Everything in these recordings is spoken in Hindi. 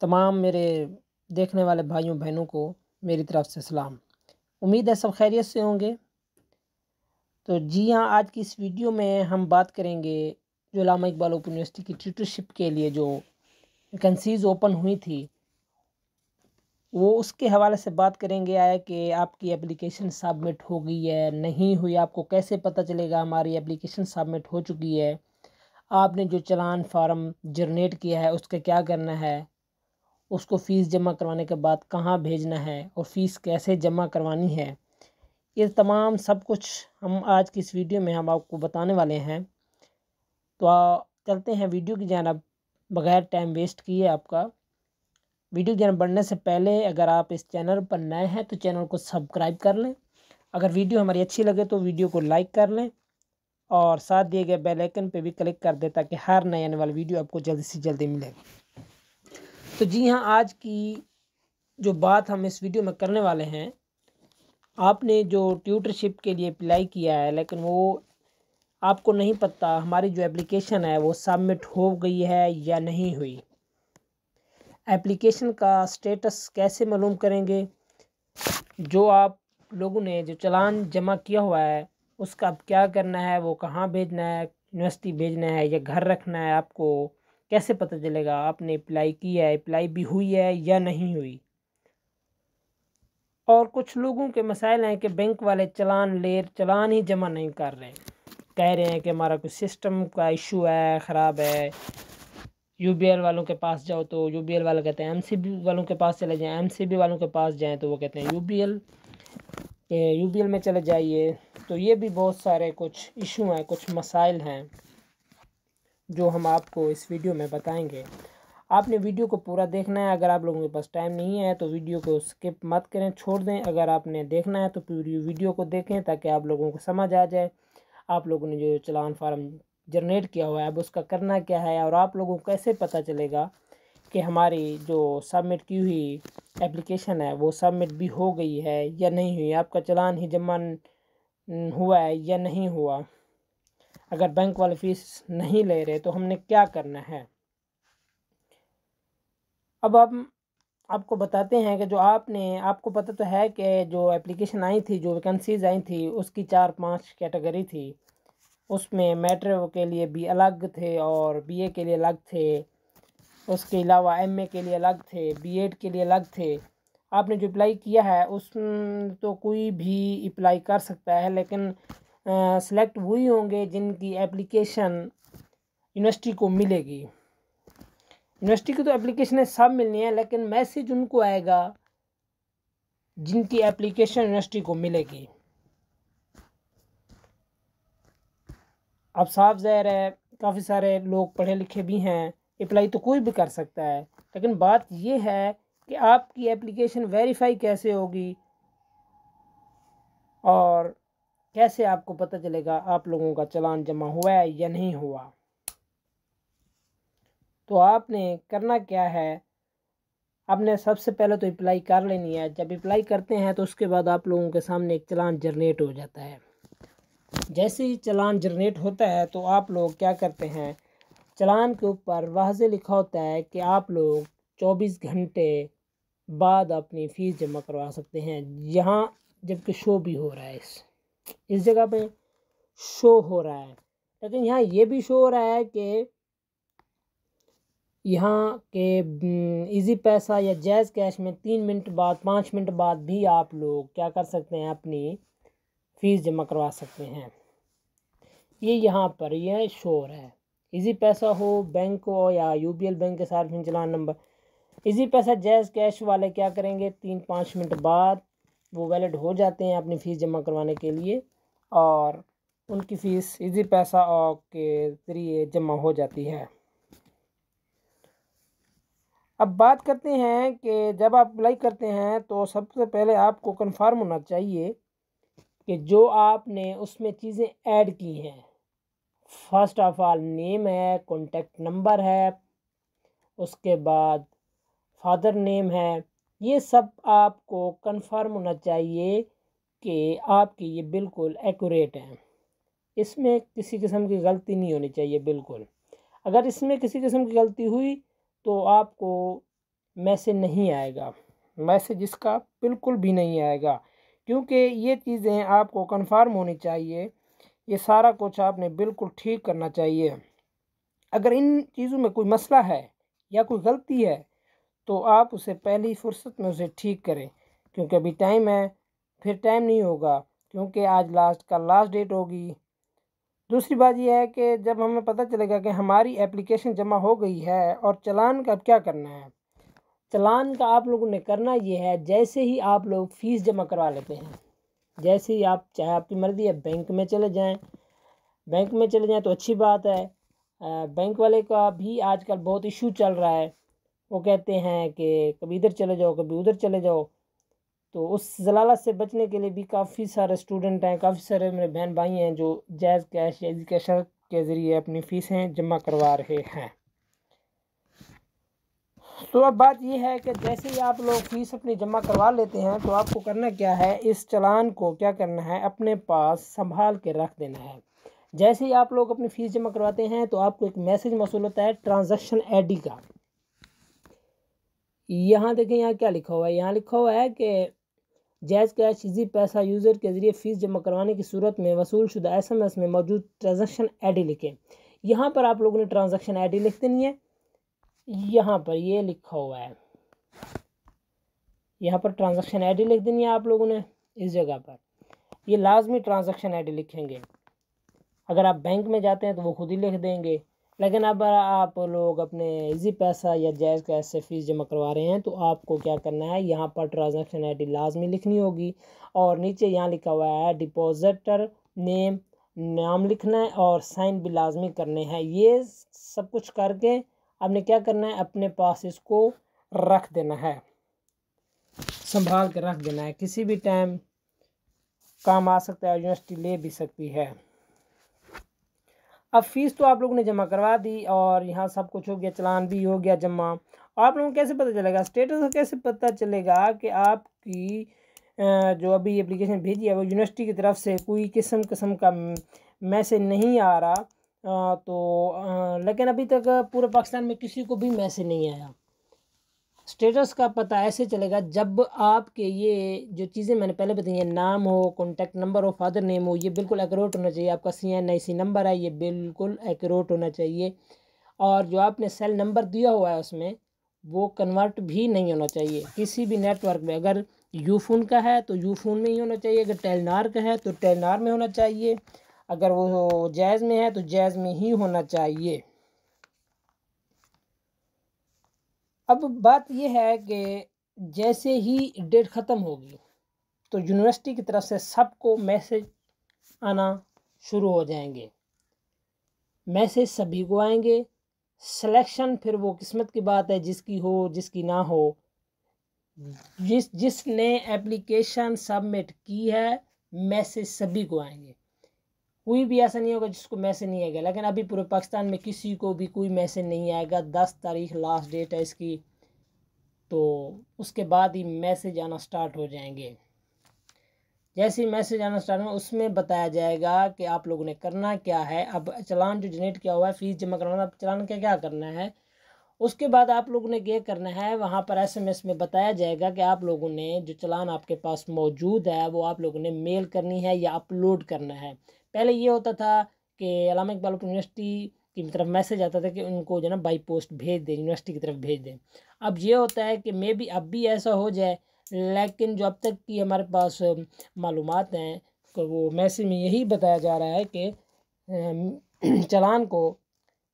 तमाम मेरे देखने वाले भाइयों बहनों को मेरी तरफ़ से सलाम उम्मीद है सब खैरियत से होंगे तो जी हाँ आज की इस वीडियो में हम बात करेंगे जो लामा इकबाल ओपन यूनिवर्सिटी की ट्यूटरशिप के लिए जो वैकेंसीज ओपन हुई थी वो उसके हवाले से बात करेंगे आया कि आपकी एप्लीकेशन सबमिट हो गई है नहीं हुई आपको कैसे पता चलेगा हमारी एप्लीकेशन सबमिट हो चुकी है आपने जो चलान फार्म जनरेट किया है उसका क्या करना है उसको फ़ीस जमा करवाने के बाद कहाँ भेजना है और फ़ीस कैसे जमा करवानी है ये तमाम सब कुछ हम आज की इस वीडियो में हम आपको बताने वाले हैं तो आ, चलते हैं वीडियो की जानब बग़ैर टाइम वेस्ट किए आपका वीडियो की जानब बढ़ने से पहले अगर आप इस चैनल पर नए हैं तो चैनल को सब्सक्राइब कर लें अगर वीडियो हमारी अच्छी लगे तो वीडियो को लाइक कर लें और साथ दिए गए बेलाइकन पर भी क्लिक कर दें ताकि हर नए आने वाली वीडियो आपको जल्दी से जल्दी मिलेगी तो जी हाँ आज की जो बात हम इस वीडियो में करने वाले हैं आपने जो ट्यूटरशिप के लिए अप्लाई किया है लेकिन वो आपको नहीं पता हमारी जो एप्लीकेशन है वो सबमिट हो गई है या नहीं हुई एप्लीकेशन का स्टेटस कैसे मालूम करेंगे जो आप लोगों ने जो चलान जमा किया हुआ है उसका अब क्या करना है वो कहाँ भेजना है यूनिवर्सिटी भेजना है या घर रखना है आपको कैसे पता चलेगा आपने अप्लाई किया है अप्लाई भी हुई है या नहीं हुई और कुछ लोगों के मसाइल हैं कि बैंक वाले चलान लेर चलान ही जमा नहीं कर रहे कह रहे हैं कि हमारा कुछ सिस्टम का इशू है ख़राब है यू बी एल वालों के पास जाओ तो यू बी एल वाले कहते हैं एम सी बी वालों के पास चले जाएं एम सी बी वालों के पास जाएं तो वो कहते हैं U B L U B L में चले जाइए तो ये भी बहुत सारे कुछ इशू हैं कुछ मसाइल हैं जो हम आपको इस वीडियो में बताएंगे आपने वीडियो को पूरा देखना है अगर आप लोगों के पास टाइम नहीं है तो वीडियो को स्किप मत करें छोड़ दें अगर आपने देखना है तो पूरी वीडियो को देखें ताकि आप लोगों को समझ आ जाए आप लोगों ने जो चलान फार्म जनरेट किया हुआ है अब उसका करना क्या है और आप लोगों को कैसे पता चलेगा कि हमारी जो सबमिट की हुई एप्लीकेशन है वो सबमिट भी हो गई है या नहीं हुई आपका चलान ही जमा हुआ है या नहीं हुआ अगर बैंक वाले फीस नहीं ले रहे तो हमने क्या करना है अब हम आपको बताते हैं कि जो आपने आपको पता तो है कि जो एप्लीकेशन आई थी जो वैकेंसीज आई थी उसकी चार पांच कैटेगरी थी उसमें मेट्रो के लिए भी अलग थे और बीए के लिए अलग थे उसके अलावा एमए के लिए अलग थे बीएड के लिए अलग थे आपने जो अप्लाई किया है उस तो कोई भी अप्लाई कर सकता है लेकिन सेलेक्ट वही होंगे जिनकी एप्लीकेशन यूनिवर्सिटी को मिलेगी यूनिवर्सिटी की तो एप्लीकेशन सब मिलनी है लेकिन मैसेज उनको आएगा जिनकी एप्लीकेशन यूनिवर्सिटी को मिलेगी अब साफ ज़हर है काफ़ी सारे लोग पढ़े लिखे भी हैं अप्लाई तो कोई भी कर सकता है लेकिन बात यह है कि आपकी एप्लीकेशन वेरीफाई कैसे होगी और कैसे आपको पता चलेगा आप लोगों का चलान जमा हुआ है या नहीं हुआ तो आपने करना क्या है आपने सबसे पहले तो अप्लाई कर लेनी है जब अप्लाई करते हैं तो उसके बाद आप लोगों के सामने एक चलान जनरेट हो जाता है जैसे ही चलान जनरेट होता है तो आप लोग क्या करते हैं चलान के ऊपर वाज लिखा होता है कि आप लोग चौबीस घंटे बाद अपनी फ़ीस जमा करवा सकते हैं यहाँ जबकि शो भी हो रहा है इस इस जगह पे शो हो रहा है लेकिन यहाँ ये भी शो हो रहा है कि यहाँ के इजी हम्म, पैसा या जैज़ कैश में तीन मिनट बाद पाँच मिनट बाद भी आप लोग क्या कर सकते हैं अपनी फ़ीस जमा करवा सकते हैं ये यहाँ पर यह शो हो रहा है इजी पैसा हो बैंक हो या यू बैंक के सार्वजनिक चलान number Easypaisa JazzCash वाले क्या करेंगे तीन पाँच मिनट बाद वो वैलिड हो जाते हैं अपनी फ़ीस जमा करवाने के लिए और उनकी फ़ीस इजी पैसा और के ज़रिए जमा हो जाती है अब बात करते हैं कि जब आप अप्लाई करते हैं तो सबसे पहले आपको कंफर्म होना चाहिए कि जो आपने उसमें चीज़ें ऐड की हैं फर्स्ट ऑफ ऑल नेम है कॉन्टेक्ट नंबर है उसके बाद फादर नेम है ये सब आपको कंफर्म होना चाहिए कि आपकी ये बिल्कुल एक्यूरेट है इसमें किसी किस्म की गलती नहीं होनी चाहिए बिल्कुल अगर इसमें किसी किस्म की गलती हुई तो आपको मैसेज नहीं आएगा मैसेज इसका बिल्कुल भी नहीं आएगा क्योंकि ये चीज़ें आपको कंफर्म होनी चाहिए ये सारा कुछ आपने बिल्कुल ठीक करना चाहिए अगर इन चीज़ों में कोई मसला है या कोई गलती है तो आप उसे पहली फुर्सत में उसे ठीक करें क्योंकि अभी टाइम है फिर टाइम नहीं होगा क्योंकि आज लास्ट का लास्ट डेट होगी दूसरी बात यह है कि जब हमें पता चलेगा कि हमारी एप्लीकेशन जमा हो गई है और चलान का अब क्या करना है चलान का आप लोगों ने करना ये है जैसे ही आप लोग फ़ीस जमा करवा लेते हैं जैसे ही आप चाहे आपकी मर्ज़ी है बैंक में चले जाएं बैंक में चले जाएं तो अच्छी बात है बैंक वाले का भी आजकल बहुत इशू चल रहा है वो कहते हैं कि कभी इधर चले जाओ कभी उधर चले जाओ तो उस जलालत से बचने के लिए भी काफ़ी सारे स्टूडेंट हैं काफ़ी सारे मेरे बहन भाई हैं जो जैज़ कैश या एजुकेशन के ज़रिए अपनी फ़ीसें जमा करवा रहे हैं तो अब बात यह है कि जैसे ही आप लोग फ़ीस अपनी जमा करवा लेते हैं तो आपको करना क्या है इस चलान को क्या करना है अपने पास संभाल के रख देना है जैसे ही आप लोग अपनी फ़ीस जमा करवाते हैं तो आपको एक मैसेज मौसू होता है ट्रांजेक्शन आई का यहाँ देखें यहाँ क्या लिखा हुआ है यहाँ लिखा हुआ है कि JazzCash Easypaisa user के ज़रिए फ़ीस जमा करवाने की सूरत में वसूल शुदा एस एम एस में मौजूद ट्रांजेक्शन आई डी लिखें यहाँ पर आप लोगों ने ट्रांजेक्शन आई डी लिख देनी है यहाँ पर ये लिखा हुआ है यहाँ पर ट्रांजेक्शन आई डी लिख देनी है आप लोगों ने इस जगह पर ये लाजमी ट्रांजेक्शन आई डी लिखेंगे अगर आप बैंक में जाते हैं तो वो खुद ही लिख देंगे लेकिन अब आप लोग अपने इजी पैसा या जायज़ कैश से फ़ीस जमा करवा रहे हैं तो आपको क्या करना है यहाँ पर ट्रांजेक्शन आई डी लाजमी लिखनी होगी और नीचे यहाँ लिखा हुआ है डिपॉजिटर नेम नाम लिखना है और साइन भी लाजमी करने हैं ये सब कुछ करके आपने क्या करना है अपने पास इसको रख देना है संभाल के रख देना है किसी भी टाइम काम आ सकता है यूनिवर्सिटी ले भी सकती है अब फीस तो आप लोगों ने जमा करवा दी और यहाँ सब कुछ हो गया चलान भी हो गया जमा आप लोगों को कैसे पता चलेगा स्टेटस का कैसे पता चलेगा कि आपकी जो अभी एप्लीकेशन भेजी है वो यूनिवर्सिटी की तरफ से कोई किस्म किस्म का मैसेज नहीं आ रहा तो लेकिन अभी तक पूरे पाकिस्तान में किसी को भी मैसेज नहीं आया स्टेटस का पता ऐसे चलेगा जब आपके ये जो चीज़ें मैंने पहले बताई हैं नाम हो कॉन्टैक्ट नंबर हो फादर नेम हो ये बिल्कुल एक्यूरेट होना चाहिए आपका सी एन आई सी नंबर है ये बिल्कुल एकट होना चाहिए और जो आपने सेल नंबर दिया हुआ है उसमें वो कन्वर्ट भी नहीं होना चाहिए किसी भी नेटवर्क में अगर यूफोन का है तो यूफोन में ही होना चाहिए अगर टेलनार का है तो टेलनार में होना चाहिए अगर वो जैज़ में है तो जैज़ में ही होना चाहिए अब बात यह है कि जैसे ही डेट ख़त्म होगी तो यूनिवर्सिटी की तरफ से सबको मैसेज आना शुरू हो जाएंगे मैसेज सभी को आएंगे सिलेक्शन फिर वो किस्मत की बात है जिसकी हो जिसकी ना हो जिस जिसने एप्लीकेशन सबमिट की है मैसेज सभी को आएंगे कोई भी ऐसा नहीं होगा जिसको मैसेज नहीं आएगा लेकिन अभी पूरे पाकिस्तान में किसी को भी कोई मैसेज नहीं आएगा दस तारीख लास्ट डेट है इसकी तो उसके बाद ही मैसेज आना स्टार्ट हो जाएंगे जैसे ही मैसेज आना स्टार्ट हो उसमें बताया जाएगा कि आप लोगों ने करना क्या है अब चलान जो जनरेट किया हुआ है फीस जमा करवाना अब चलान क्या क्या करना है उसके बाद आप लोगों ने यह करना है वहाँ पर एसएमएस में बताया जाएगा कि आप लोगों ने जो चलान आपके पास मौजूद है वो आप लोगों ने मेल करनी है या अपलोड करना है पहले ये होता था कि अलामा इकबाल यूनिवर्सिटी की तरफ मैसेज आता था कि उनको जो ना बाई पोस्ट भेज दें यूनिवर्सिटी की तरफ भेज दें अब ये होता है कि मे भी अब भी ऐसा हो जाए लेकिन जो अब तक की हमारे पास मालूम हैं तो वो मैसेज में यही बताया जा रहा है कि चलान को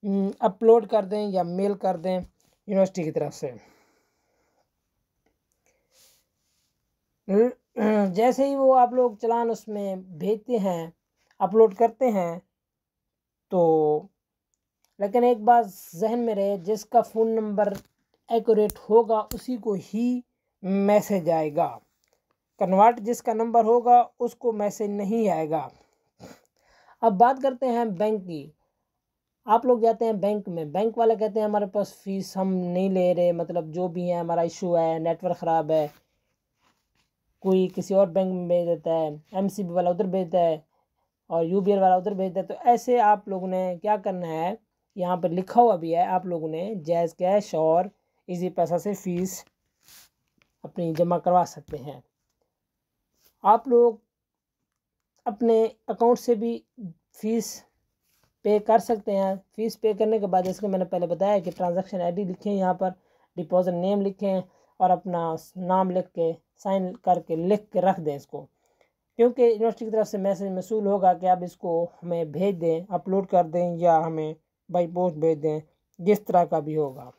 अपलोड हम्म, कर दें या मेल कर दें यूनिवर्सिटी की तरफ से हम्म, जैसे ही वो आप लोग चलान उसमें भेजते हैं अपलोड करते हैं तो लेकिन एक बात जहन में रहे जिसका फ़ोन नंबर एक्यूरेट होगा उसी को ही मैसेज आएगा कन्वर्ट जिसका नंबर होगा उसको मैसेज नहीं आएगा अब बात करते हैं बैंक की आप लोग जाते हैं बैंक में बैंक वाले कहते हैं हमारे पास फीस हम नहीं ले रहे मतलब जो भी है हमारा इशू है नेटवर्क ख़राब है कोई किसी और बैंक में भेज देता है एम सी बी वाला उधर भेजता है और यू बी वाला उधर भेजता है तो ऐसे आप लोगों ने क्या करना है यहाँ पर लिखा हुआ भी है आप लोगों ने जैज़ कैश और इसी पैसा से फ़ीस अपनी जमा करवा सकते हैं आप लोग अपने अकाउंट से भी फ़ीस पे कर सकते हैं फ़ीस पे करने के बाद इसके मैंने पहले बताया कि ट्रांजैक्शन आईडी लिखें यहाँ पर डिपॉज़िट नेम लिखें और अपना नाम लिख के साइन करके लिख के रख दें इसको क्योंकि यूनिवर्सिटी की तरफ से मैसेज मसूल होगा कि आप इसको हमें भेज दें अपलोड कर दें या हमें बाई पोस्ट भेज दें जिस तरह का भी होगा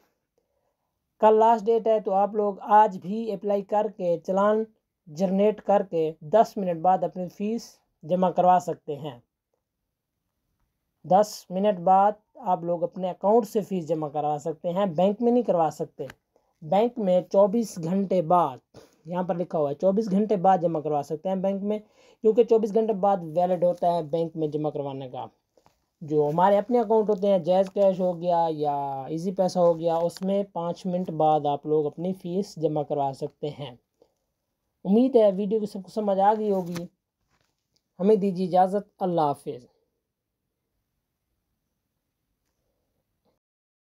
कल लास्ट डेट है तो आप लोग आज भी अप्लाई करके चलान जनरेट करके दस मिनट बाद अपनी फ़ीस जमा करवा सकते हैं दस मिनट बाद आप लोग अपने अकाउंट से फ़ीस जमा करवा सकते हैं बैंक में नहीं करवा सकते बैंक में चौबीस घंटे बाद यहाँ पर लिखा हुआ है चौबीस घंटे बाद जमा करवा सकते हैं बैंक में क्योंकि चौबीस घंटे बाद वैलिड होता है बैंक में जमा करवाने का जो हमारे अपने अकाउंट होते हैं जैज़ कैश हो गया या इजी पैसा हो गया उसमें पाँच मिनट बाद आप लोग अपनी फ़ीस जमा करवा सकते हैं उम्मीद है वीडियो की सबको समझ आ गई होगी हमें दीजिए इजाज़त अल्लाह हाफिज़